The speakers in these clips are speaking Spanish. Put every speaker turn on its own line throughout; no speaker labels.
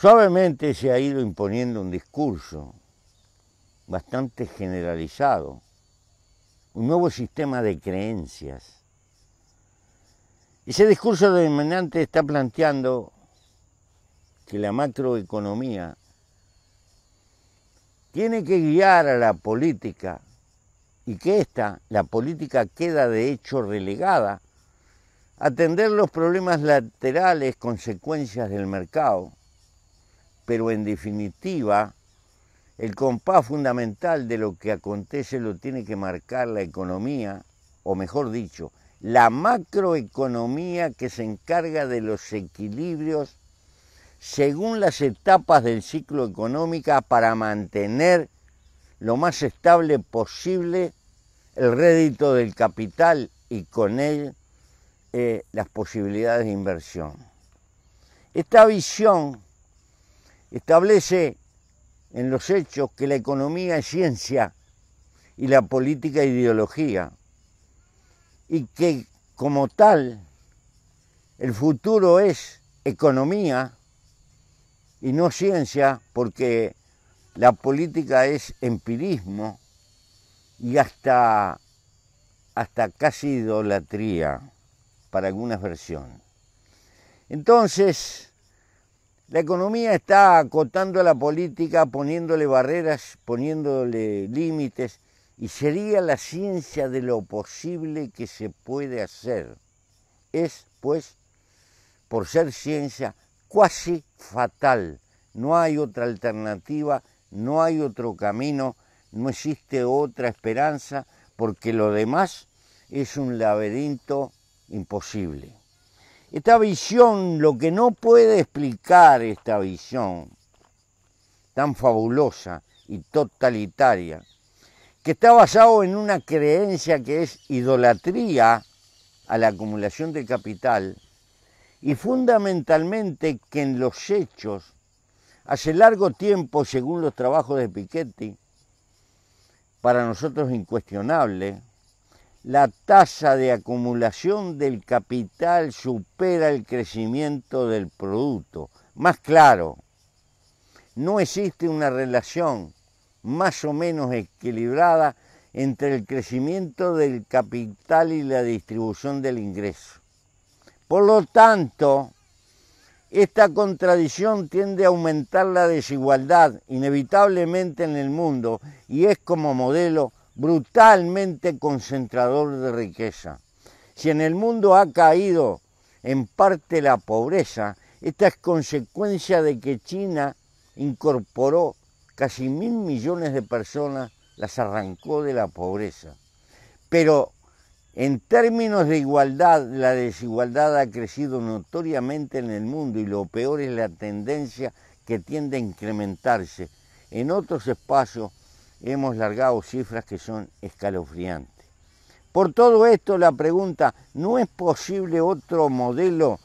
Suavemente se ha ido imponiendo un discurso bastante generalizado, un nuevo sistema de creencias. Ese discurso dominante está planteando que la macroeconomía tiene que guiar a la política y que esta, la política, queda de hecho relegada a atender los problemas laterales, consecuencias del mercado pero en definitiva el compás fundamental de lo que acontece lo tiene que marcar la economía, o mejor dicho, la macroeconomía que se encarga de los equilibrios según las etapas del ciclo económico para mantener lo más estable posible el rédito del capital y con él eh, las posibilidades de inversión. Esta visión establece en los hechos que la economía es ciencia y la política ideología, y que como tal el futuro es economía y no ciencia, porque la política es empirismo y hasta, hasta casi idolatría para algunas versiones. Entonces, la economía está acotando a la política, poniéndole barreras, poniéndole límites, y sería la ciencia de lo posible que se puede hacer. Es, pues, por ser ciencia, cuasi fatal. No hay otra alternativa, no hay otro camino, no existe otra esperanza, porque lo demás es un laberinto imposible. Esta visión, lo que no puede explicar esta visión tan fabulosa y totalitaria, que está basado en una creencia que es idolatría a la acumulación de capital y fundamentalmente que en los hechos, hace largo tiempo, según los trabajos de Piketty, para nosotros incuestionable, la tasa de acumulación del capital supera el crecimiento del producto. Más claro, no existe una relación más o menos equilibrada entre el crecimiento del capital y la distribución del ingreso. Por lo tanto, esta contradicción tiende a aumentar la desigualdad inevitablemente en el mundo y es como modelo brutalmente concentrador de riqueza. Si en el mundo ha caído en parte la pobreza, esta es consecuencia de que China incorporó casi mil millones de personas, las arrancó de la pobreza. Pero en términos de igualdad, la desigualdad ha crecido notoriamente en el mundo y lo peor es la tendencia que tiende a incrementarse en otros espacios hemos largado cifras que son escalofriantes. Por todo esto, la pregunta, ¿no es posible otro modelo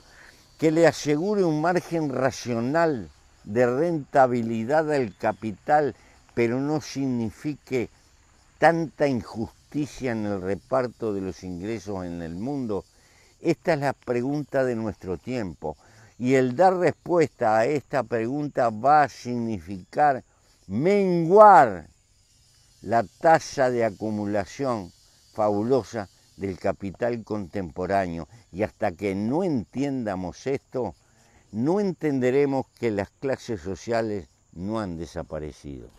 que le asegure un margen racional de rentabilidad al capital, pero no signifique tanta injusticia en el reparto de los ingresos en el mundo? Esta es la pregunta de nuestro tiempo y el dar respuesta a esta pregunta va a significar menguar la tasa de acumulación fabulosa del capital contemporáneo. Y hasta que no entiendamos esto, no entenderemos que las clases sociales no han desaparecido.